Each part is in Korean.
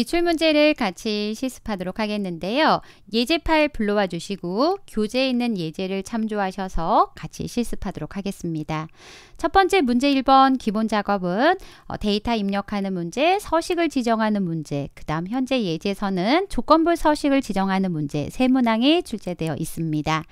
기출문제를 같이 실습하도록 하겠는데요. 예제 파일 불러와 주시고 교재에 있는 예제를 참조하셔서 같이 실습하도록 하겠습니다. 첫 번째 문제 1번 기본 작업은 어, 데이터 입력하는 문제, 서식을 지정하는 문제, 그 다음 현재 예제서는 조건부 서식을 지정하는 문제 세 문항이 출제되어 있습니다.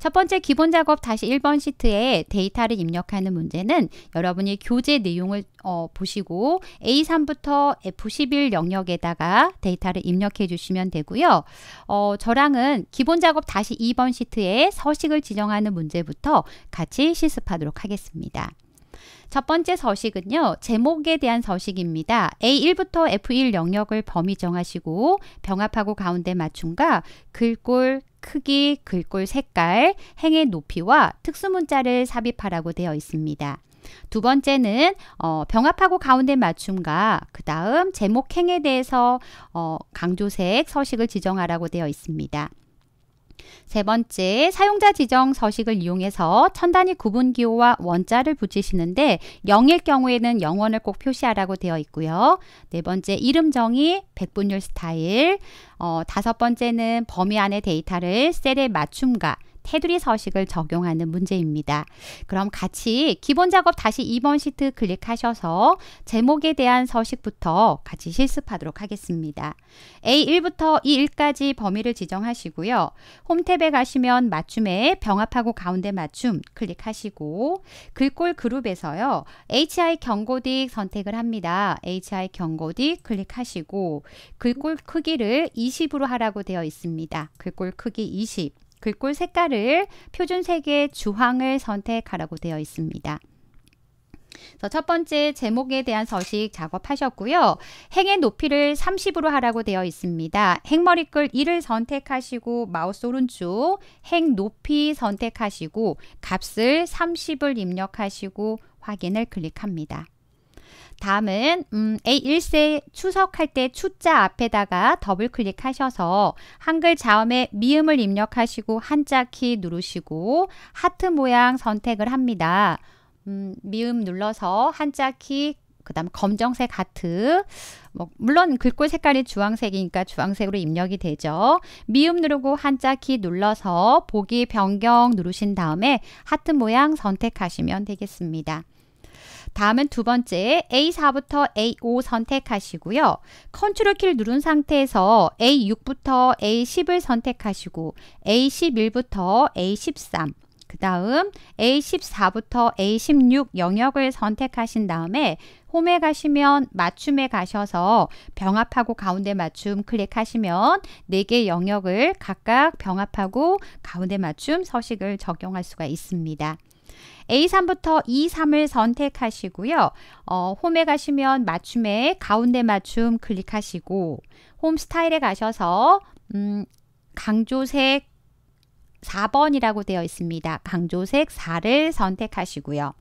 첫 번째 기본 작업 다시 1번 시트에 데이터를 입력하는 문제는 여러분이 교재 내용을 어, 보시고 A3부터 F11 영역에다가 데이터를 입력해 주시면 되고요. 어, 저랑은 기본 작업 다시 2번 시트에 서식을 지정하는 문제부터 같이 실습하도록 하겠습니다. 첫 번째 서식은요. 제목에 대한 서식입니다. A1부터 F1 영역을 범위 정하시고 병합하고 가운데 맞춤과 글꼴, 크기, 글꼴 색깔, 행의 높이와 특수문자를 삽입하라고 되어 있습니다. 두 번째는 어, 병합하고 가운데 맞춤과 그 다음 제목행에 대해서 어, 강조색 서식을 지정하라고 되어 있습니다. 세 번째, 사용자 지정 서식을 이용해서 천 단위 구분 기호와 원자를 붙이시는데 0일 경우에는 0원을 꼭 표시하라고 되어 있고요. 네 번째, 이름 정의, 백분율 스타일. 어, 다섯 번째는 범위 안의 데이터를 셀의 맞춤과 테두리 서식을 적용하는 문제입니다. 그럼 같이 기본 작업 다시 2번 시트 클릭하셔서 제목에 대한 서식부터 같이 실습하도록 하겠습니다. A1부터 E1까지 범위를 지정하시고요. 홈탭에 가시면 맞춤에 병합하고 가운데 맞춤 클릭하시고 글꼴 그룹에서요. HI 경고딕 선택을 합니다. HI 경고딕 클릭하시고 글꼴 크기를 20으로 하라고 되어 있습니다. 글꼴 크기 20 글꼴 그 색깔을 표준 색의 주황을 선택하라고 되어 있습니다. 첫 번째 제목에 대한 서식 작업하셨고요. 행의 높이를 30으로 하라고 되어 있습니다. 행머리글 1을 선택하시고 마우스 오른쪽 행 높이 선택하시고 값을 30을 입력하시고 확인을 클릭합니다. 다음은 음, A1세 추석할 때 추자 앞에다가 더블 클릭하셔서 한글 자음에 미음을 입력하시고 한자 키 누르시고 하트 모양 선택을 합니다. 음, 미음 눌러서 한자 키 그다음 검정색 하트 뭐 물론 글꼴 색깔이 주황색이니까 주황색으로 입력이 되죠. 미음 누르고 한자 키 눌러서 보기 변경 누르신 다음에 하트 모양 선택하시면 되겠습니다. 다음은 두 번째 A4부터 A5 선택하시고요. 컨트롤 키를 누른 상태에서 A6부터 A10을 선택하시고 A11부터 A13 그 다음 A14부터 A16 영역을 선택하신 다음에 홈에 가시면 맞춤에 가셔서 병합하고 가운데 맞춤 클릭하시면 4개 영역을 각각 병합하고 가운데 맞춤 서식을 적용할 수가 있습니다. A3부터 E3을 선택하시고요. 어, 홈에 가시면 맞춤에 가운데 맞춤 클릭하시고 홈 스타일에 가셔서 음, 강조색 4번이라고 되어 있습니다. 강조색 4를 선택하시고요.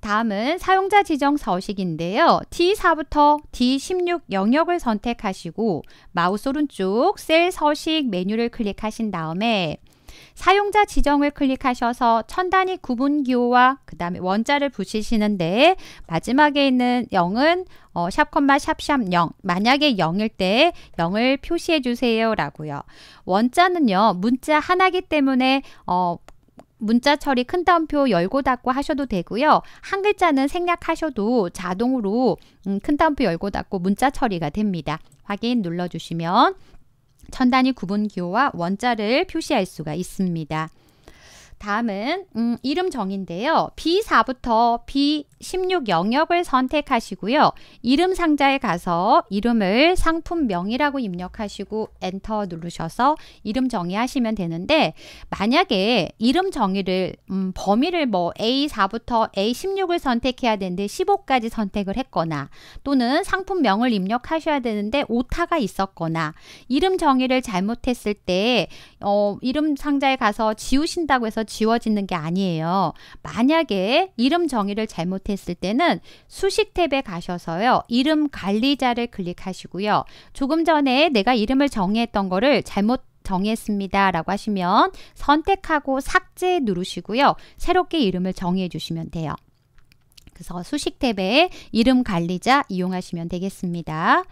다음은 사용자 지정 서식인데요. D4부터 D16 영역을 선택하시고 마우스 오른쪽 셀 서식 메뉴를 클릭하신 다음에 사용자 지정을 클릭하셔서 천 단위 구분기호와 그 다음에 원자를 붙이시는데 마지막에 있는 0은 어, 샵 콤마 샵샵 0 만약에 0일 때 0을 표시해 주세요 라고요. 원자는요 문자 하나기 때문에 어, 문자 처리 큰 따옴표 열고 닫고 하셔도 되고요. 한 글자는 생략하셔도 자동으로 음, 큰 따옴표 열고 닫고 문자 처리가 됩니다. 확인 눌러주시면 천단위 구분기호와 원자를 표시할 수가 있습니다. 다음은 음, 이름 정인데요. 의 B4부터 B16 영역을 선택하시고요. 이름 상자에 가서 이름을 상품명이라고 입력하시고 엔터 누르셔서 이름 정의하시면 되는데 만약에 이름 정의를 음, 범위를 뭐 A4부터 A16을 선택해야 되는데 15까지 선택을 했거나 또는 상품명을 입력하셔야 되는데 오타가 있었거나 이름 정의를 잘못했을 때 어, 이름 상자에 가서 지우신다고 해서 지워지는 게 아니에요. 만약에 이름 정의를 잘못했을 때는 수식 탭에 가셔서요. 이름 관리자를 클릭하시고요. 조금 전에 내가 이름을 정의했던 거를 잘못 정했습니다 라고 하시면 선택하고 삭제 누르시고요. 새롭게 이름을 정의해 주시면 돼요. 그래서 수식 탭에 이름 관리자 이용하시면 되겠습니다.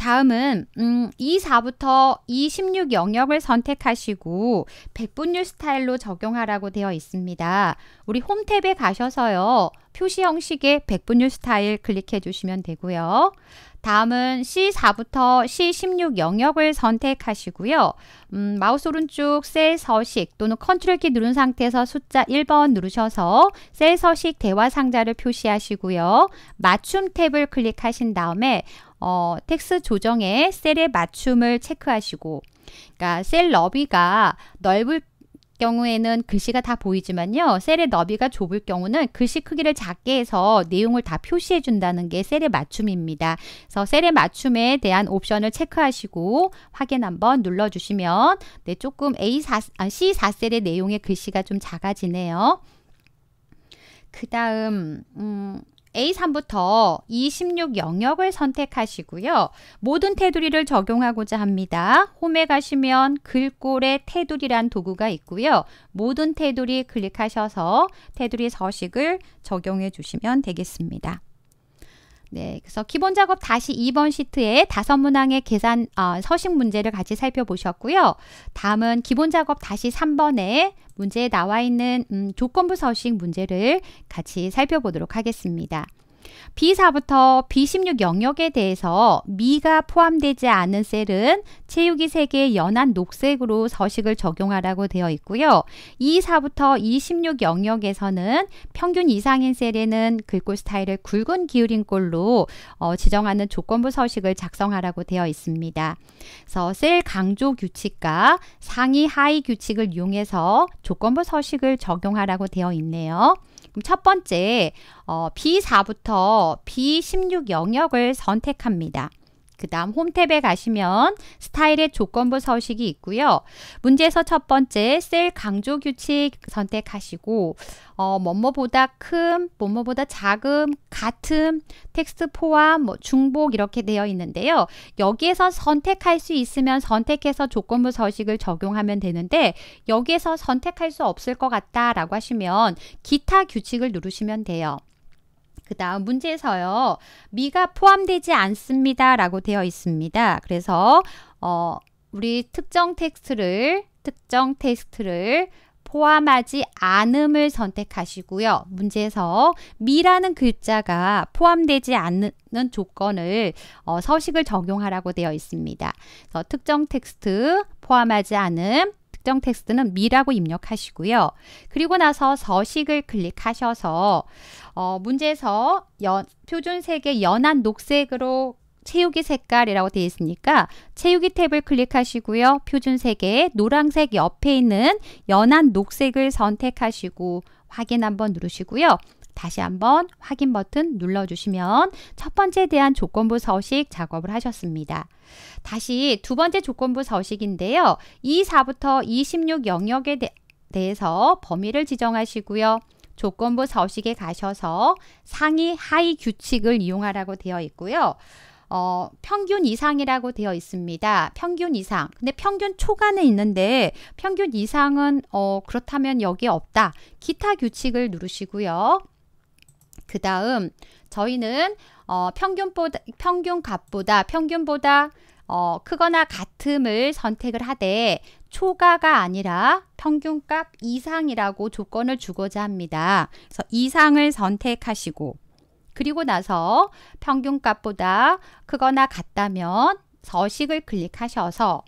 다음은 음, 24부터 26 영역을 선택하시고 1 0 0분율 스타일로 적용하라고 되어 있습니다. 우리 홈탭에 가셔서요. 표시 형식의 백분율 스타일 클릭해 주시면 되고요. 다음은 C4부터 C16 영역을 선택하시고요. 음, 마우스 오른쪽 셀 서식 또는 컨트롤 키 누른 상태에서 숫자 1번 누르셔서 셀 서식 대화 상자를 표시하시고요. 맞춤 탭을 클릭하신 다음에 어, 텍스 조정에 셀의 맞춤을 체크하시고 그러니까 셀 너비가 넓을 경우에는 글씨가 다 보이지만요. 셀의 너비가 좁을 경우는 글씨 크기를 작게 해서 내용을 다 표시해 준다는 게 셀의 맞춤입니다. 그래서 셀의 맞춤에 대한 옵션을 체크하시고 확인 한번 눌러주시면 네, 조금 A4, 아, C4셀의 내용의 글씨가 좀 작아지네요. 그 다음 음, A3부터 26 e 영역을 선택하시고요. 모든 테두리를 적용하고자 합니다. 홈에 가시면 글꼴에 테두리란 도구가 있고요. 모든 테두리 클릭하셔서 테두리 서식을 적용해 주시면 되겠습니다. 네, 그래서 기본 작업 다시 2번 시트에 다섯 문항의 계산 어, 서식 문제를 같이 살펴보셨고요. 다음은 기본 작업 다시 3번에 문제에 나와 있는 음, 조건부 서식 문제를 같이 살펴보도록 하겠습니다. B4부터 B16 영역에 대해서 미가 포함되지 않은 셀은 채우기 색의 연한 녹색으로 서식을 적용하라고 되어 있고요. E4부터 E16 영역에서는 평균 이상인 셀에는 글꼴 스타일을 굵은 기울임꼴로 어, 지정하는 조건부 서식을 작성하라고 되어 있습니다. 그래서 셀 강조 규칙과 상위 하위 규칙을 이용해서 조건부 서식을 적용하라고 되어 있네요. 그럼 첫 번째 어, B4부터 B16 영역을 선택합니다. 그 다음 홈탭에 가시면 스타일의 조건부 서식이 있고요. 문제에서 첫 번째 셀 강조 규칙 선택하시고 어, 뭐뭐보다 큰, 뭐뭐보다 작음, 같음, 텍스트 포함, 뭐 중복 이렇게 되어 있는데요. 여기에서 선택할 수 있으면 선택해서 조건부 서식을 적용하면 되는데 여기에서 선택할 수 없을 것 같다라고 하시면 기타 규칙을 누르시면 돼요. 그 다음 문제에서요. 미가 포함되지 않습니다. 라고 되어 있습니다. 그래서 어, 우리 특정 텍스트를 특정 텍스트를 포함하지 않음을 선택하시고요. 문제에서 미라는 글자가 포함되지 않는 조건을 어, 서식을 적용하라고 되어 있습니다. 특정 텍스트 포함하지 않음 특정 텍스트는 미라고 입력하시고요. 그리고 나서 서식을 클릭하셔서 어, 문제에서 연, 표준 색의 연한 녹색으로 채우기 색깔이라고 되어 있으니까 채우기 탭을 클릭하시고요. 표준색의 노란색 옆에 있는 연한 녹색을 선택하시고 확인 한번 누르시고요. 다시 한번 확인 버튼 눌러주시면 첫 번째에 대한 조건부 서식 작업을 하셨습니다. 다시 두 번째 조건부 서식인데요. 24부터 26 영역에 대, 대해서 범위를 지정하시고요. 조건부 서식에 가셔서 상위 하위 규칙을 이용하라고 되어 있고요. 어, 평균 이상이라고 되어 있습니다. 평균 이상. 근데 평균 초과는 있는데 평균 이상은 어, 그렇다면 여기에 없다. 기타 규칙을 누르시고요. 그 다음 저희는 어, 평균보다 평균값보다 평균보다 어, 크거나 같음을 선택을 하되 초과가 아니라 평균값 이상이라고 조건을 주고자 합니다. 그래서 이상을 선택하시고 그리고 나서 평균값보다 크거나 같다면 서식을 클릭하셔서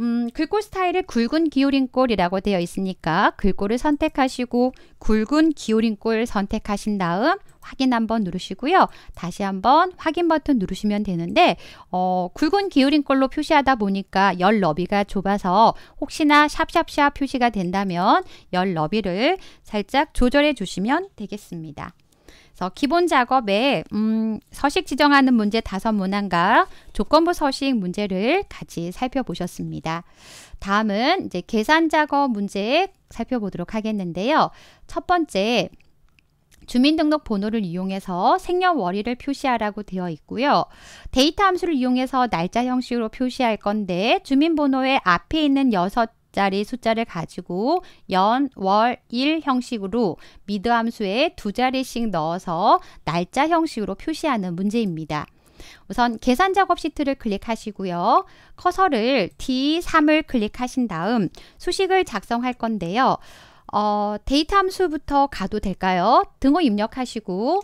음, 글꼴 스타일을 굵은 기울임꼴이라고 되어 있으니까 글꼴을 선택하시고 굵은 기울임꼴 선택하신 다음 확인 한번 누르시고요. 다시 한번 확인 버튼 누르시면 되는데 어, 굵은 기울인 걸로 표시하다 보니까 열 너비가 좁아서 혹시나 샵샵샵 표시가 된다면 열 너비를 살짝 조절해 주시면 되겠습니다. 그래서 기본 작업에 음, 서식 지정하는 문제 다섯 문항과 조건부 서식 문제를 같이 살펴보셨습니다. 다음은 이제 계산 작업 문제 살펴보도록 하겠는데요. 첫 번째 주민등록 번호를 이용해서 생년월일을 표시하라고 되어 있고요. 데이터 함수를 이용해서 날짜 형식으로 표시할 건데 주민번호의 앞에 있는 6 자리 숫자를 가지고 연, 월, 일 형식으로 미드 함수에 두 자리씩 넣어서 날짜 형식으로 표시하는 문제입니다. 우선 계산 작업 시트를 클릭하시고요. 커서를 D3을 클릭하신 다음 수식을 작성할 건데요. 어, 데이터 함수부터 가도 될까요? 등호 입력하시고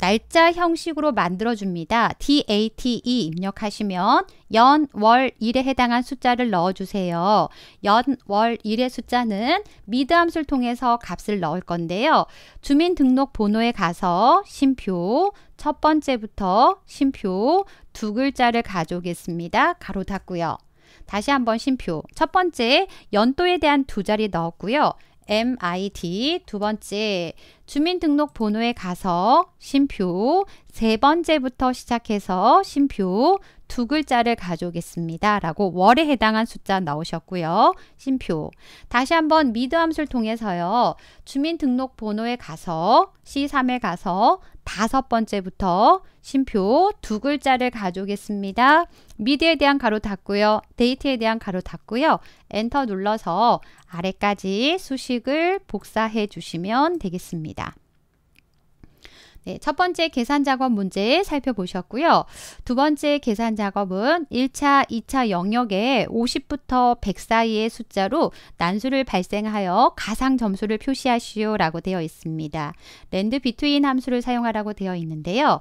날짜 형식으로 만들어줍니다. date 입력하시면 연, 월, 일에 해당한 숫자를 넣어주세요. 연, 월, 일의 숫자는 미드 함수를 통해서 값을 넣을 건데요. 주민등록번호에 가서 심표, 첫 번째부터 심표 두 글자를 가져오겠습니다. 가로 닫고요. 다시 한번 심표. 첫 번째 연도에 대한 두 자리 넣었고요. MID 두 번째 주민등록번호에 가서 심표 세 번째부터 시작해서 심표 두 글자를 가져오겠습니다. 라고 월에 해당한 숫자 넣으셨고요. 심표 다시 한번 미드 함수를 통해서요. 주민등록번호에 가서 C3에 가서 다섯 번째부터 심표 두 글자를 가져오겠습니다. 미드에 대한 가로 닫고요. 데이트에 대한 가로 닫고요. 엔터 눌러서 아래까지 수식을 복사해 주시면 되겠습니다. 네, 첫 번째 계산 작업 문제 살펴보셨고요. 두 번째 계산 작업은 1차, 2차 영역에 50부터 100 사이의 숫자로 난수를 발생하여 가상 점수를 표시하시오라고 되어 있습니다. 랜드 비트윈 함수를 사용하라고 되어 있는데요.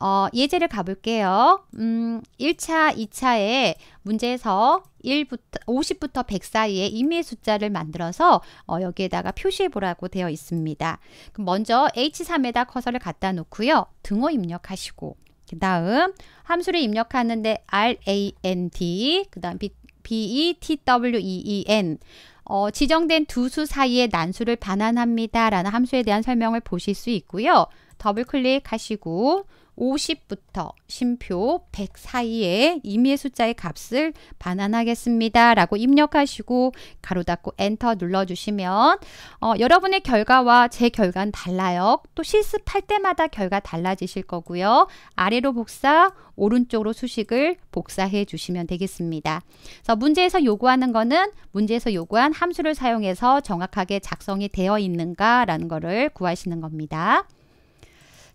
어, 예제를 가볼게요. 음, 1차, 2차에 문제에서 1부터 50부터 100 사이에 임의 숫자를 만들어서 어, 여기에다가 표시해 보라고 되어 있습니다. 그럼 먼저 H3에다 커서를 갖다 놓고요. 등호 입력하시고 그 다음 함수를 입력하는데 RAND 그 다음 BETWEEN 어, 지정된 두 수 사이의 난수를 반환합니다. 라는 함수에 대한 설명을 보실 수 있고요. 더블 클릭하시고 50부터 심표 100 사이에 임의의 숫자의 값을 반환하겠습니다. 라고 입력하시고 가로 닫고 엔터 눌러주시면 어, 여러분의 결과와 제 결과는 달라요. 또 실습할 때마다 결과 달라지실 거고요. 아래로 복사, 오른쪽으로 수식을 복사해 주시면 되겠습니다. 그래서 문제에서 요구하는 거는 문제에서 요구한 함수를 사용해서 정확하게 작성이 되어 있는가라는 거를 구하시는 겁니다.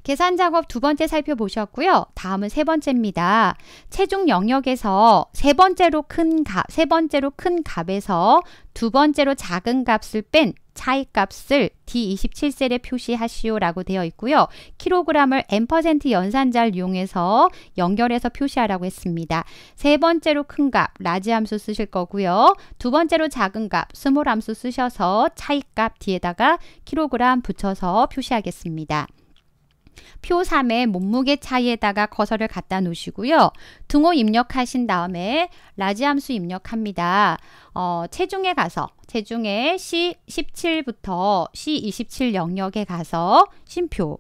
계산 작업 두 번째 살펴보셨고요. 다음은 세 번째입니다. 체중 영역에서 세 번째로 큰 값, 세 번째로 큰 값에서 두 번째로 작은 값을 뺀 차이값을 D27셀에 표시하시오라고 되어 있고요. 킬로그램을 n% 연산자를 이용해서 연결해서 표시하라고 했습니다. 세 번째로 큰 값, 라지 함수 쓰실 거고요. 두 번째로 작은 값, 스몰 함수 쓰셔서 차이값 뒤에다가 킬로그램 붙여서 표시하겠습니다. 표 3의 몸무게 차이에다가 거서를 갖다 놓으시고요. 등호 입력하신 다음에 라지 함수 입력합니다. 어, 체중에 가서 체중에 C17부터 C27 영역에 가서 심표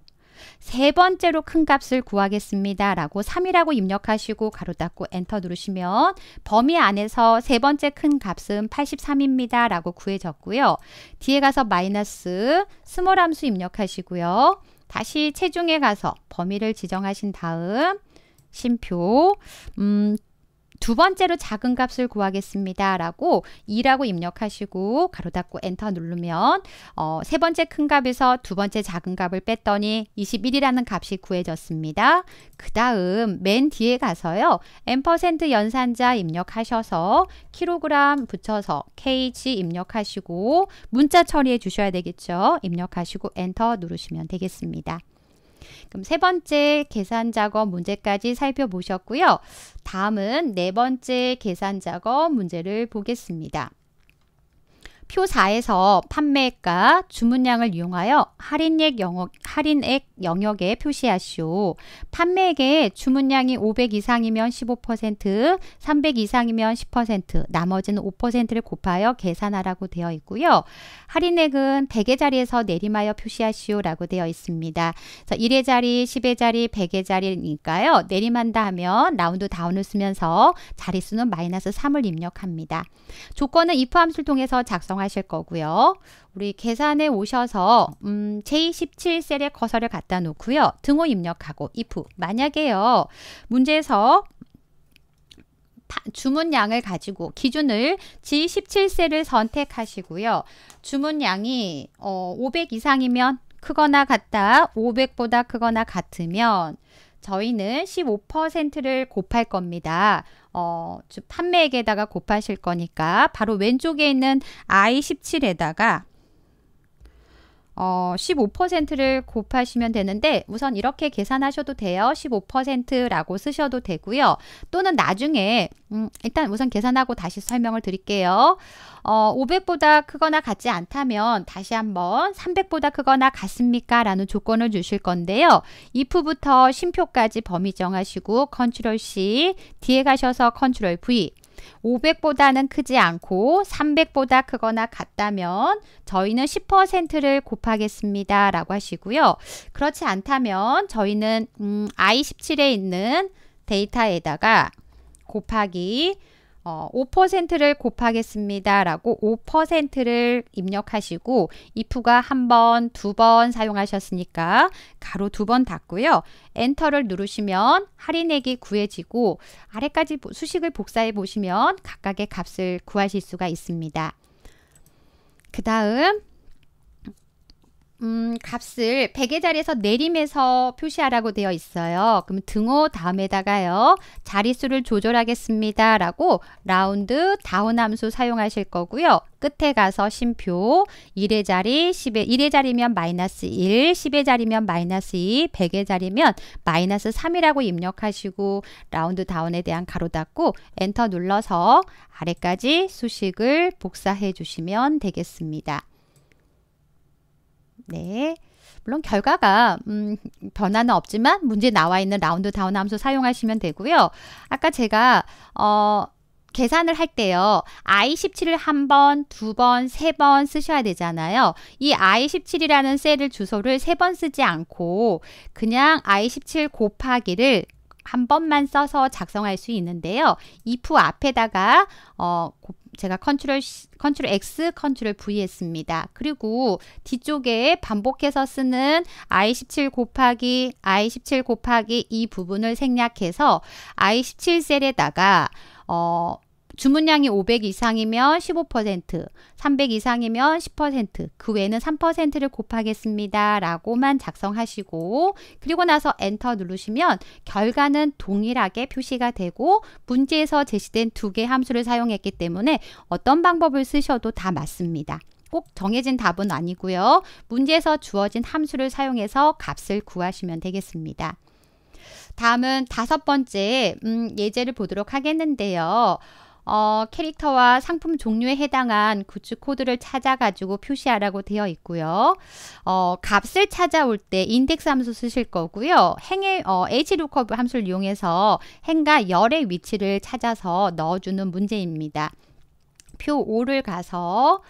세 번째로 큰 값을 구하겠습니다. 라고 3이라고 입력하시고 가로 닫고 엔터 누르시면 범위 안에서 세 번째 큰 값은 83입니다. 라고 구해졌고요. 뒤에 가서 마이너스 스몰 함수 입력하시고요. 다시 체중에 가서 범위를 지정하신 다음 심표 음, 두 번째로 작은 값을 구하겠습니다. 라고 2라고 입력하시고 가로 닫고 엔터 누르면 어, 세 번째 큰 값에서 두 번째 작은 값을 뺐더니 21이라는 값이 구해졌습니다. 그 다음 맨 뒤에 가서요. n% 연산자 입력하셔서 킬로그램 붙여서 kg 입력하시고 문자 처리해 주셔야 되겠죠. 입력하시고 엔터 누르시면 되겠습니다. 그럼 세 번째 계산 작업 문제까지 살펴보셨고요. 다음은 네 번째 계산 작업 문제를 보겠습니다. 표 4에서 판매가 주문량을 이용하여 할인액 영역, 할인액 영역에 표시하시오. 판매액에 주문량이 500 이상이면 15%, 300 이상이면 10%, 나머지는 5%를 곱하여 계산하라고 되어 있고요. 할인액은 100의 자리에서 내림하여 표시하시오라고 되어 있습니다. 그 1의 자리, 10의 자리, 100의 자리니까요. 내림한다 하면 라운드 다운을 쓰면서 자릿수는 마이너스 3을 입력합니다. 조건은 if 함수를 통해서 작성하 작성하실 거고요. 우리 계산에 오셔서 음, J17셀에 커서를 갖다 놓고요. 등호 입력하고 if 만약에요. 문제에서 주문량을 가지고 기준을 G17셀을 선택하시고요. 주문량이 어, 500 이상이면 크거나 같다, 500보다 크거나 같으면 저희는 15%를 곱할 겁니다. 어, 판매액에다가 곱하실 거니까 바로 왼쪽에 있는 I17에다가 어, 15%를 곱하시면 되는데 우선 이렇게 계산하셔도 돼요. 15%라고 쓰셔도 되고요. 또는 나중에 음, 일단 우선 계산하고 다시 설명을 드릴게요. 어, 500보다 크거나 같지 않다면 다시 한번 300보다 크거나 같습니까? 라는 조건을 주실 건데요. if부터 심표까지 범위 정하시고 컨트롤 C 뒤에 가셔서 컨트롤 V 500보다는 크지 않고 300보다 크거나 같다면 저희는 10%를 곱하겠습니다. 라고 하시고요. 그렇지 않다면 저희는 음, I17에 있는 데이터에다가 곱하기 어, 5%를 곱하겠습니다. 라고 5%를 입력하시고 if가 한 번, 두 번 사용하셨으니까 가로 두 번 닫고요. 엔터를 누르시면 할인액이 구해지고 아래까지 수식을 복사해 보시면 각각의 값을 구하실 수가 있습니다. 그 다음 음, 값을 베개 자리에서 내림에서 표시하라고 되어 있어요. 그럼 등호 다음에다가요. 자릿수를 조절하겠습니다. 라고 라운드 다운 함수 사용하실 거고요. 끝에 가서 심표 1의 자리 10의 1의 자리면 마이너스 1 10의 자리면 마이너스 2 100의 자리면 마이너스 3이라고 입력하시고 라운드 다운에 대한 가로 닫고 엔터 눌러서 아래까지 수식을 복사해 주시면 되겠습니다. 네. 물론 결과가 음, 변화는 없지만 문제 나와 있는 라운드 다운 함수 사용하시면 되고요. 아까 제가 어 계산을 할 때요. I17을 한 번, 두 번, 세 번 쓰셔야 되잖아요. 이 I17이라는 셀을 주소를 세 번 쓰지 않고 그냥 I17 곱하기를 한 번만 써서 작성할 수 있는데요. if 앞에다가 어, 곱 제가 컨트롤 컨트롤 X, 컨트롤 V 했습니다. 그리고 뒤쪽에 반복해서 쓰는 I17 곱하기 I17 곱하기 이 부분을 생략해서 I17 셀에다가 어 주문량이 500 이상이면 15%, 300 이상이면 10%그 외에는 3%를 곱하겠습니다. 라고만 작성하시고 그리고 나서 엔터 누르시면 결과는 동일하게 표시가 되고 문제에서 제시된 두 개 함수를 사용했기 때문에 어떤 방법을 쓰셔도 다 맞습니다. 꼭 정해진 답은 아니고요. 문제에서 주어진 함수를 사용해서 값을 구하시면 되겠습니다. 다음은 다섯 번째 음, 예제를 보도록 하겠는데요. 어, 캐릭터와 상품 종류에 해당한 굿즈 코드를 찾아가지고 표시하라고 되어 있고요. 어, 값을 찾아올 때 인덱스 함수 쓰실 거고요. 행의 어, HLOOKUP 함수를 이용해서 행과 열의 위치를 찾아서 넣어주는 문제입니다. 표 5를 가서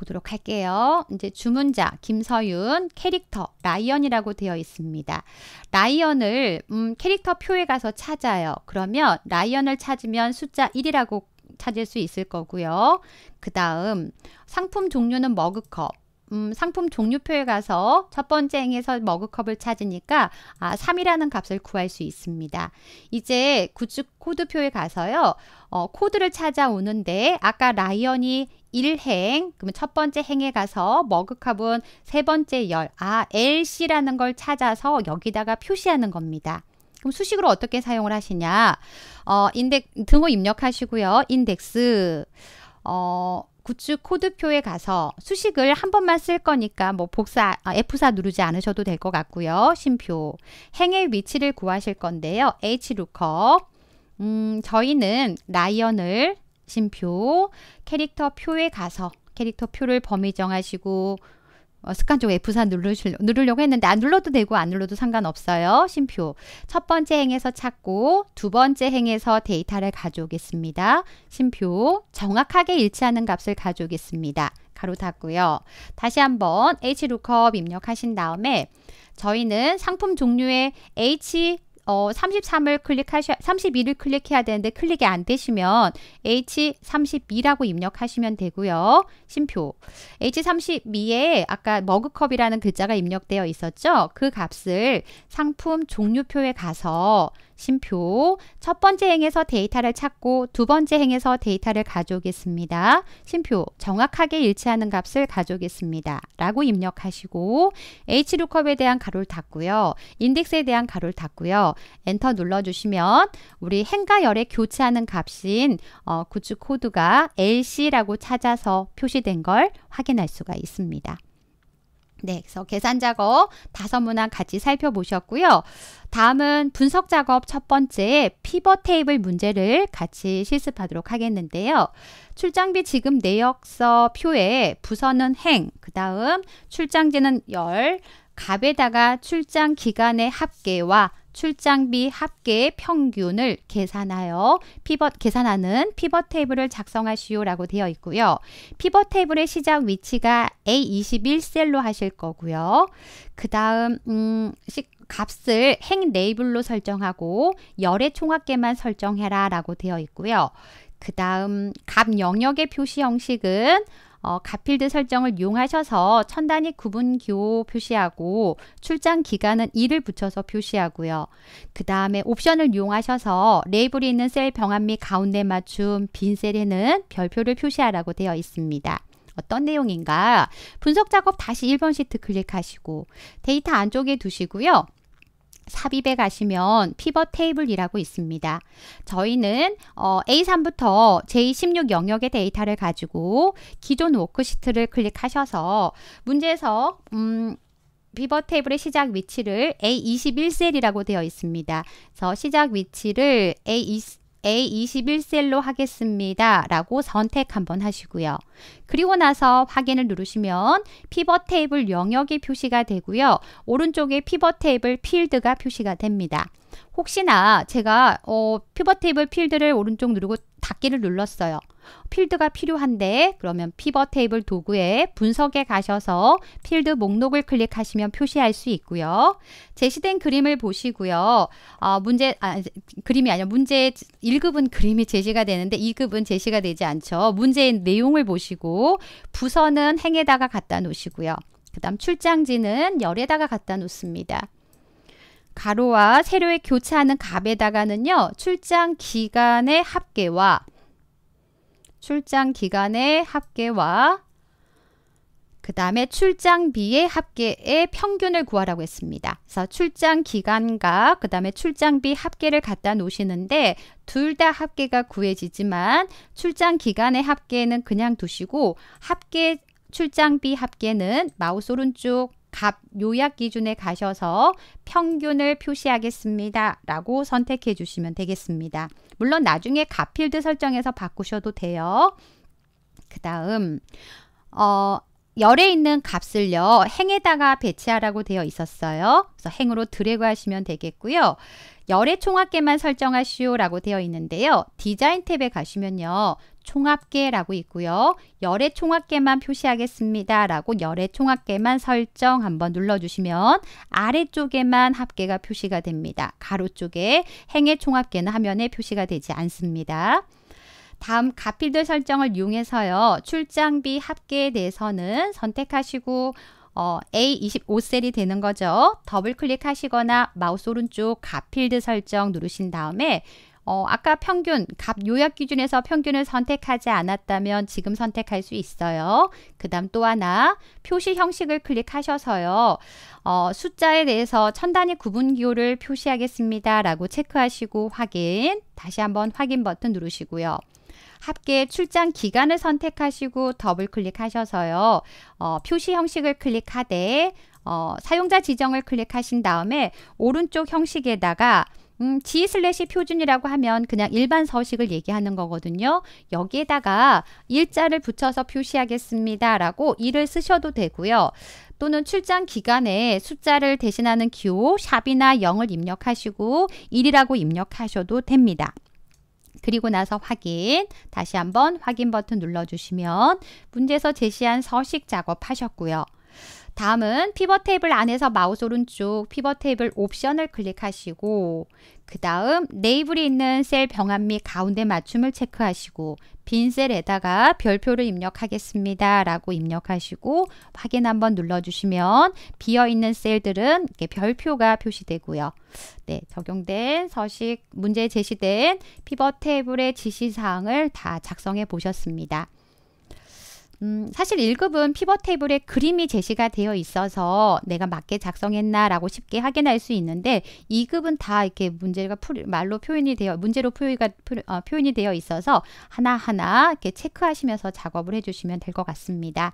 보도록 할게요. 이제 주문자 김서윤 캐릭터 라이언이라고 되어 있습니다. 라이언을 음, 캐릭터 표에 가서 찾아요. 그러면 라이언을 찾으면 숫자 1이라고 찾을 수 있을 거고요. 그 다음 상품 종류는 머그컵 음, 상품 종류표에 가서 첫 번째 행에서 머그컵을 찾으니까 아, 3이라는 값을 구할 수 있습니다. 이제 구축 코드표에 가서요. 어, 코드를 찾아오는데 아까 라이언이 1행, 그러면 첫 번째 행에 가서 머그컵은 세 번째 열, 아, LC라는 걸 찾아서 여기다가 표시하는 겁니다. 그럼 수식으로 어떻게 사용을 하시냐? 어, 인덱 등호 입력하시고요. 인덱스 어, 구축 코드표에 가서 수식을 한 번만 쓸 거니까 뭐 복사 아, F4 누르지 않으셔도 될 것 같고요. 심표 행의 위치를 구하실 건데요. hlookup 음, 저희는 라이언을 심표 캐릭터 표에 가서 캐릭터 표를 범위 정하시고 어, 습관 쪽 F사 누르실, 누르려고 했는데 안 눌러도 되고 안 눌러도 상관없어요. 심표. 첫 번째 행에서 찾고 두 번째 행에서 데이터를 가져오겠습니다. 심표. 정확하게 일치하는 값을 가져오겠습니다. 가로 닫고요. 다시 한번 hlookup 입력하신 다음에 저희는 상품 종류의 h 어, 33을 클릭하셔 31을 클릭해야 되는데 클릭이 안 되시면 H32라고 입력하시면 되고요. 심표 H32에 아까 머그컵이라는 글자가 입력되어 있었죠. 그 값을 상품 종류표에 가서 심표 첫 번째 행에서 데이터를 찾고 두 번째 행에서 데이터를 가져오겠습니다. 심표 정확하게 일치하는 값을 가져오겠습니다. 라고 입력하시고 h l o 에 대한 가로를 닫고요. 인덱스에 대한 가로를 닫고요. 엔터 눌러주시면 우리 행과 열에 교체하는 값인 어, 구축 코드가 LC라고 찾아서 표시된 걸 확인할 수가 있습니다. 네, 그래서 계산 작업 다섯 문항 같이 살펴보셨고요. 다음은 분석 작업 첫 번째 피벗 테이블 문제를 같이 실습하도록 하겠는데요. 출장비 지급 내역서 표에 부서는 행, 그 다음 출장지는 열, 값에다가 출장 기간의 합계와 출장비 합계 평균을 계산하여 피벗 계산하는 피벗 테이블을 작성하시오라고 되어 있고요. 피벗 테이블의 시작 위치가 A21셀로 하실 거고요. 그다음 음, 값을 행 레이블로 설정하고 열의 총합계만 설정해라 라고 되어 있고요. 그 다음 값 영역의 표시 형식은 어, 가필드 설정을 이용하셔서 천 단위 구분 기호 표시하고 출장 기간은 2를 붙여서 표시하고요. 그 다음에 옵션을 이용하셔서 레이블이 있는 셀 병합 및 가운데 맞춤 빈 셀에는 별표를 표시하라고 되어 있습니다. 어떤 내용인가 분석 작업 다시 1번 시트 클릭하시고 데이터 안쪽에 두시고요. 삽입에 가시면 피벗 테이블이라고 있습니다. 저희는 어, A3부터 J16 영역의 데이터를 가지고 기존 워크시트를 클릭하셔서 문제에서 음, 피벗 테이블의 시작 위치를 A21셀이라고 되어 있습니다. 그래서 시작 위치를 A21 A21셀로 하겠습니다. 라고 선택 한번 하시고요. 그리고 나서 확인을 누르시면 피벗 테이블 영역이 표시가 되고요. 오른쪽에 피벗 테이블 필드가 표시가 됩니다. 혹시나 제가 어, 피벗 테이블 필드를 오른쪽 누르고 닫기를 눌렀어요. 필드가 필요한데 그러면 피벗 테이블 도구에 분석에 가셔서 필드 목록을 클릭하시면 표시할 수 있고요. 제시된 그림을 보시고요. 어, 문제 아, 그림이 아니라 문제 1급은 그림이 제시가 되는데 2급은 제시가 되지 않죠. 문제의 내용을 보시고 부서는 행에다가 갖다 놓으시고요. 그 다음 출장지는 열에다가 갖다 놓습니다. 가로와 세로의 교차하는 갑에다가는요 출장 기간의 합계와 출장 기간의 합계와 그 다음에 출장비의 합계의 평균을 구하라고 했습니다. 그래서 출장 기간과 그 다음에 출장비 합계를 갖다 놓으시는데 둘 다 합계가 구해지지만 출장 기간의 합계는 그냥 두시고 합계 출장비 합계는 마우스 오른쪽 값 요약 기준에 가셔서 평균을 표시하겠습니다. 라고 선택해 주시면 되겠습니다. 물론 나중에 값 필드 설정에서 바꾸셔도 돼요. 그 다음 어, 열에 있는 값을요. 행에다가 배치하라고 되어 있었어요. 그래서 행으로 드래그 하시면 되겠고요. 열의 총합계만 설정하시오라고 되어 있는데요. 디자인 탭에 가시면요. 총합계라고 있고요. 열의 총합계만 표시하겠습니다. 라고 열의 총합계만 설정 한번 눌러주시면 아래쪽에만 합계가 표시가 됩니다. 가로 쪽에 행의 총합계는 화면에 표시가 되지 않습니다. 다음 가필드 설정을 이용해서요. 출장비 합계에 대해서는 선택하시고 어, A25셀이 되는 거죠. 더블 클릭하시거나 마우스 오른쪽 값필드 설정 누르신 다음에 어, 아까 평균, 값 요약 기준에서 평균을 선택하지 않았다면 지금 선택할 수 있어요. 그 다음 또 하나, 표시 형식을 클릭하셔서요. 어, 숫자에 대해서 천 단위 구분 기호를 표시하겠습니다. 라고 체크하시고 확인, 다시 한번 확인 버튼 누르시고요. 합계 출장 기간을 선택하시고 더블 클릭하셔서요. 어, 표시 형식을 클릭하되 어, 사용자 지정을 클릭하신 다음에 오른쪽 형식에다가 음, G 슬래시 표준이라고 하면 그냥 일반 서식을 얘기하는 거거든요. 여기에다가 일자를 붙여서 표시하겠습니다. 라고 일을 쓰셔도 되고요. 또는 출장 기간에 숫자를 대신하는 기호 샵이나 0을 입력하시고 1이라고 입력하셔도 됩니다. 그리고 나서 확인, 다시 한번 확인 버튼 눌러주시면 문제에서 제시한 서식 작업하셨고요. 다음은 피벗 테이블 안에서 마우스 오른쪽 피벗 테이블 옵션을 클릭하시고 그 다음 네이블이 있는 셀 병합 및 가운데 맞춤을 체크하시고 빈 셀에다가 별표를 입력하겠습니다. 라고 입력하시고 확인 한번 눌러주시면 비어있는 셀들은 이렇게 별표가 표시되고요. 네, 적용된 서식 문제 제시된 피벗 테이블의 지시사항을 다 작성해 보셨습니다. 음, 사실 1급은 피벗 테이블에 그림이 제시가 되어 있어서 내가 맞게 작성했나라고 쉽게 확인할 수 있는데 2급은 다 이렇게 문제가 풀, 말로 표현이 되어 문제로 표현이, 어, 표현이 되어 있어서 하나하나 이렇게 체크하시면서 작업을 해주시면 될 것 같습니다.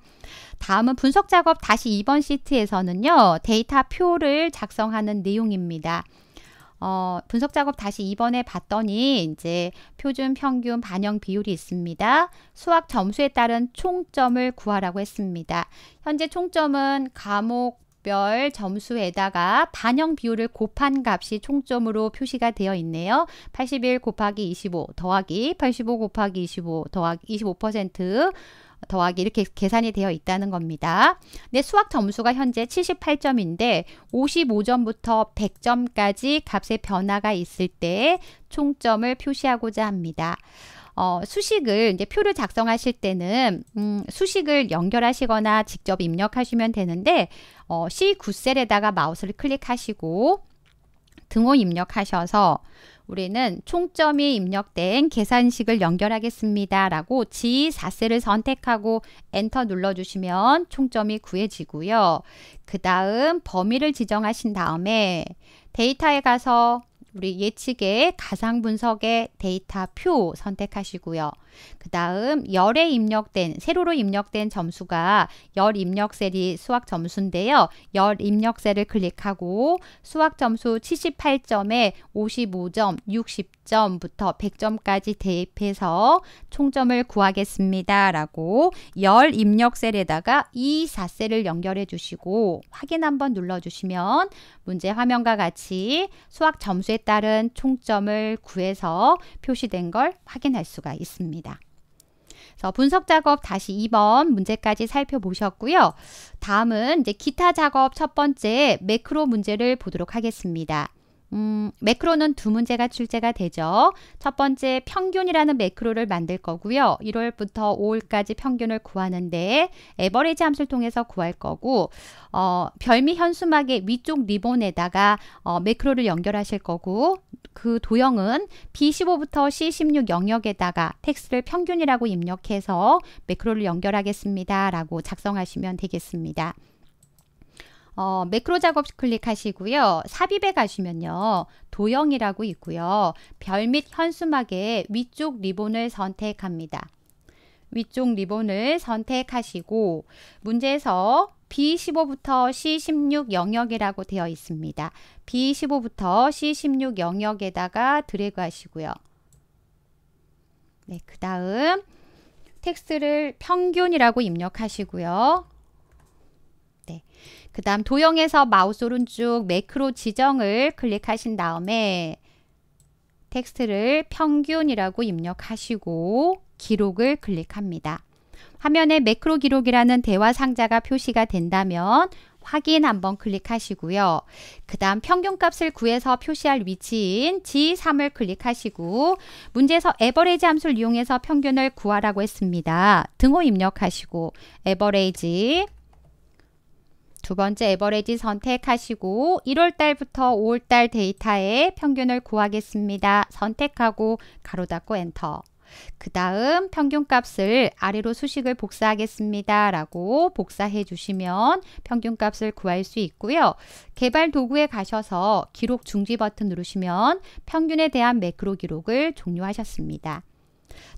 다음은 분석 작업 다시 2번 시트에서는요. 데이터 표를 작성하는 내용입니다. 어, 분석 작업 다시 이번에 봤더니 이제 표준 평균 반영 비율이 있습니다. 수학 점수에 따른 총점을 구하라고 했습니다. 현재 총점은 과목 별 점수에다가 반영 비율을 곱한 값이 총점으로 표시가 되어 있네요. 81 곱하기 25 더하기 85 곱하기 25 더하기 25% 더하기 이렇게 계산이 되어 있다는 겁니다. 내 네, 수학 점수가 현재 78점인데 55점부터 100점까지 값의 변화가 있을 때 총점을 표시하고자 합니다. 어, 수식을 이제 표를 작성하실 때는 음, 수식을 연결하시거나 직접 입력하시면 되는데 어, C9셀에다가 마우스를 클릭하시고 등호 입력하셔서 우리는 총점이 입력된 계산식을 연결하겠습니다. 라고 G4셀을 선택하고 엔터 눌러주시면 총점이 구해지고요. 그 다음 범위를 지정하신 다음에 데이터에 가서 우리 예측의 가상 분석의 데이터 표 선택하시고요. 그 다음 열에 입력된 세로로 입력된 점수가 열 입력셀이 수학 점수인데요. 열 입력셀을 클릭하고 수학 점수 78점에 55점, 60점부터 100점까지 대입해서 총점을 구하겠습니다. 라고 열 입력셀에다가 이 4셀을 연결해 주시고 확인 한번 눌러주시면 문제 화면과 같이 수학 점수에 따른 총점을 구해서 표시된 걸 확인할 수가 있습니다. 그래서 분석 작업 다시 2번 문제까지 살펴보셨고요. 다음은 이제 기타 작업 첫 번째 매크로 문제를 보도록 하겠습니다. 음, 매크로는 두 문제가 출제가 되죠. 첫 번째 평균이라는 매크로를 만들 거고요. 1월부터 5월까지 평균을 구하는데 에버리지 함수를 통해서 구할 거고 어, 별미 현수막의 위쪽 리본에다가 어, 매크로를 연결하실 거고 그 도형은 B15부터 C16 영역에다가 텍스트를 평균이라고 입력해서 매크로를 연결하겠습니다. 라고 작성하시면 되겠습니다. 어, 매크로 작업 클릭하시고요. 삽입에 가시면요. 도형이라고 있고요. 별 및현수막에 위쪽 리본을 선택합니다. 위쪽 리본을 선택하시고 문제에서 B15부터 C16 영역이라고 되어 있습니다. B15부터 C16 영역에다가 드래그 하시고요. 네, 그 다음 텍스트를 평균이라고 입력하시고요. 네. 그 다음 도형에서 마우스 오른쪽 매크로 지정을 클릭하신 다음에 텍스트를 평균이라고 입력하시고 기록을 클릭합니다. 화면에 매크로 기록이라는 대화 상자가 표시가 된다면 확인 한번 클릭하시고요. 그 다음 평균값을 구해서 표시할 위치인 G3을 클릭하시고 문제에서 에버레이지 함수를 이용해서 평균을 구하라고 했습니다. 등호 입력하시고 에버레이지 두 번째 에버레지 선택하시고 1월달부터 5월달 데이터의 평균을 구하겠습니다. 선택하고 가로 닫고 엔터. 그 다음 평균값을 아래로 수식을 복사하겠습니다. 라고 복사해 주시면 평균값을 구할 수 있고요. 개발 도구에 가셔서 기록 중지 버튼 누르시면 평균에 대한 매크로 기록을 종료하셨습니다.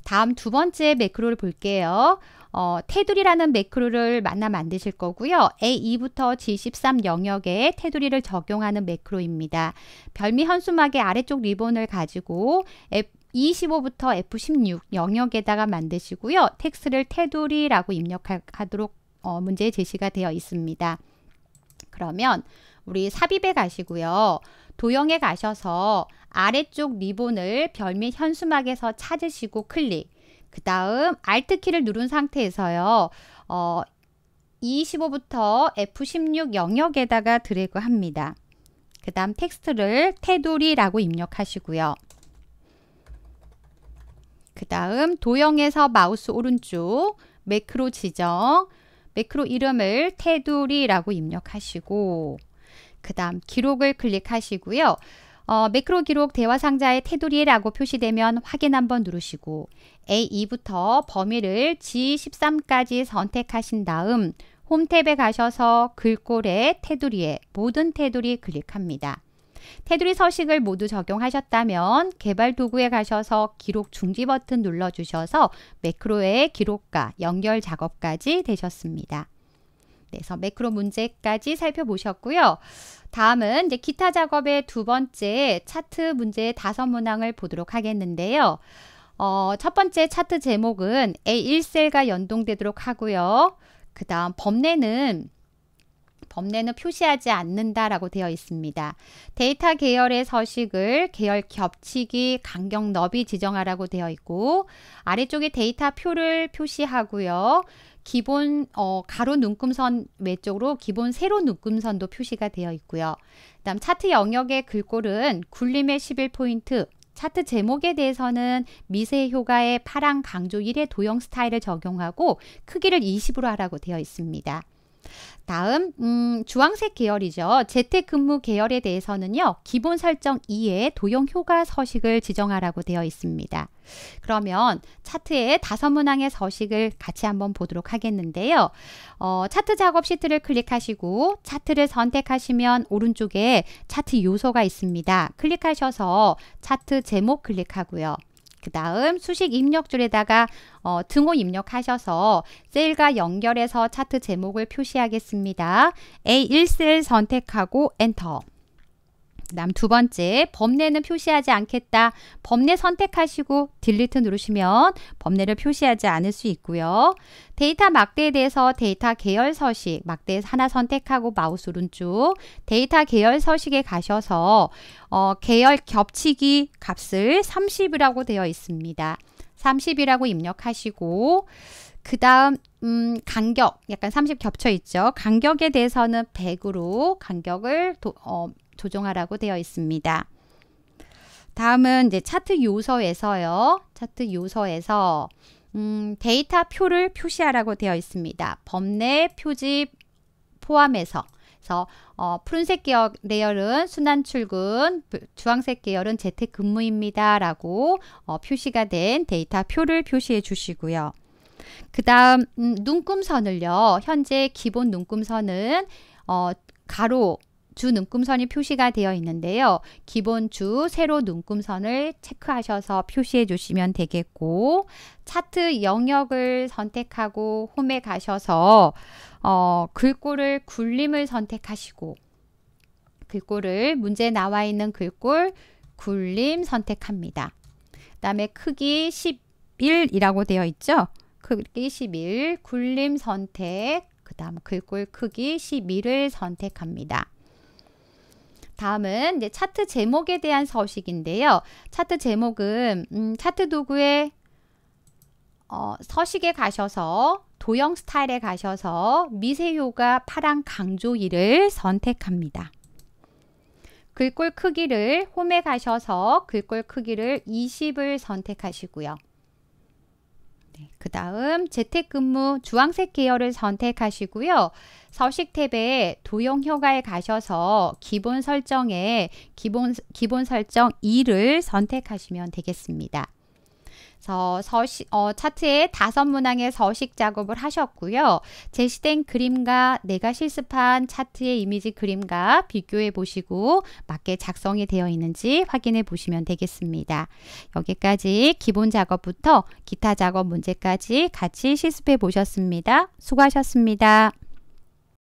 다음 두 번째 매크로를 볼게요. 어, 테두리라는 매크로를 만나 만드실 거고요. A2부터 G13 영역에 테두리를 적용하는 매크로입니다. 별미 현수막의 아래쪽 리본을 가지고 F 1 5부터 F16 영역에다가 만드시고요. 텍스를 테두리라고 입력하도록 어, 문제 제시가 되어 있습니다. 그러면 우리 삽입에 가시고요. 도형에 가셔서 아래쪽 리본을 별미 현수막에서 찾으시고 클릭. 그 다음 Alt 키를 누른 상태에서요. 어, E15부터 F16 영역에다가 드래그 합니다. 그 다음 텍스트를 테두리라고 입력하시고요. 그 다음 도형에서 마우스 오른쪽 매크로 지정 매크로 이름을 테두리라고 입력하시고 그 다음 기록을 클릭하시고요. 어, 매크로 기록 대화 상자의 테두리라고 표시되면 확인 한번 누르시고 A2부터 범위를 G13까지 선택하신 다음 홈 탭에 가셔서 글꼴의 테두리에 모든 테두리 클릭합니다. 테두리 서식을 모두 적용하셨다면 개발 도구에 가셔서 기록 중지 버튼 눌러주셔서 매크로의 기록과 연결 작업까지 되셨습니다. 네, 그래서 매크로 문제까지 살펴보셨고요. 다음은 이제 기타 작업의 두 번째 차트 문제의 다섯 문항을 보도록 하겠는데요. 어, 첫 번째 차트 제목은 A1셀과 연동되도록 하고요. 그 다음 범례는 범례는 표시하지 않는다라고 되어 있습니다. 데이터 계열의 서식을 계열 겹치기, 간격 너비 지정하라고 되어 있고 아래쪽에 데이터 표를 표시하고요. 기본 어, 가로 눈금선 외쪽으로 기본 세로 눈금선도 표시가 되어 있고요. 그 다음 차트 영역의 글꼴은 굴림의 11포인트, 차트 제목에 대해서는 미세 효과의 파랑 강조 1의 도형 스타일을 적용하고 크기를 20으로 하라고 되어 있습니다. 다음 음, 주황색 계열이죠. 재택근무 계열에 대해서는요. 기본 설정 2에 도용 효과 서식을 지정하라고 되어 있습니다. 그러면 차트에 다섯 문항의 서식을 같이 한번 보도록 하겠는데요. 어, 차트 작업 시트를 클릭하시고 차트를 선택하시면 오른쪽에 차트 요소가 있습니다. 클릭하셔서 차트 제목 클릭하고요. 그 다음 수식 입력줄에다가 어, 등호 입력하셔서 셀과 연결해서 차트 제목을 표시하겠습니다. A1셀 선택하고 엔터. 다음 두 번째 범례는 표시하지 않겠다. 범례 선택하시고 딜리트 누르시면 범례를 표시하지 않을 수 있고요. 데이터 막대에 대해서 데이터 계열 서식 막대 하나 선택하고 마우스 오른쪽 데이터 계열 서식에 가셔서 어, 계열 겹치기 값을 30이라고 되어 있습니다. 30이라고 입력하시고 그 다음 음, 간격 약간 30 겹쳐 있죠. 간격에 대해서는 100으로 간격을 도, 어, 조정하라고 되어 있습니다. 다음은 이제 차트 요서에서요. 차트 요서에서 음, 데이터 표를 표시하라고 되어 있습니다. 범례 표집 포함해서 그래서 어, 푸른색 계열 레열은 순환 출근, 주황색 계열은 재택 근무입니다. 라고 어, 표시가 된 데이터 표를 표시해 주시고요. 그 다음 음, 눈금선을요. 현재 기본 눈금선은 어, 가로 주 눈금선이 표시가 되어 있는데요. 기본 주 세로 눈금선을 체크하셔서 표시해 주시면 되겠고 차트 영역을 선택하고 홈에 가셔서 어, 글꼴을 굴림을 선택하시고 글꼴을 문제 나와 있는 글꼴 굴림 선택합니다. 그 다음에 크기 11이라고 되어 있죠. 크기 11 굴림 선택 그 다음 글꼴 크기 1 2를 선택합니다. 다음은 이제 차트 제목에 대한 서식인데요. 차트 제목은 음, 차트 도구의 어, 서식에 가셔서 도형 스타일에 가셔서 미세효과 파랑 강조기를 선택합니다. 글꼴 크기를 홈에 가셔서 글꼴 크기를 20을 선택하시고요. 네, 그 다음 재택근무 주황색 계열을 선택하시고요. 서식 탭에 도형 효과에 가셔서 기본 설정에 기본, 기본 설정 2를 선택하시면 되겠습니다. 서식, 어, 차트에 다섯 문항의 서식 작업을 하셨고요. 제시된 그림과 내가 실습한 차트의 이미지 그림과 비교해 보시고 맞게 작성이 되어 있는지 확인해 보시면 되겠습니다. 여기까지 기본 작업부터 기타 작업 문제까지 같이 실습해 보셨습니다. 수고하셨습니다.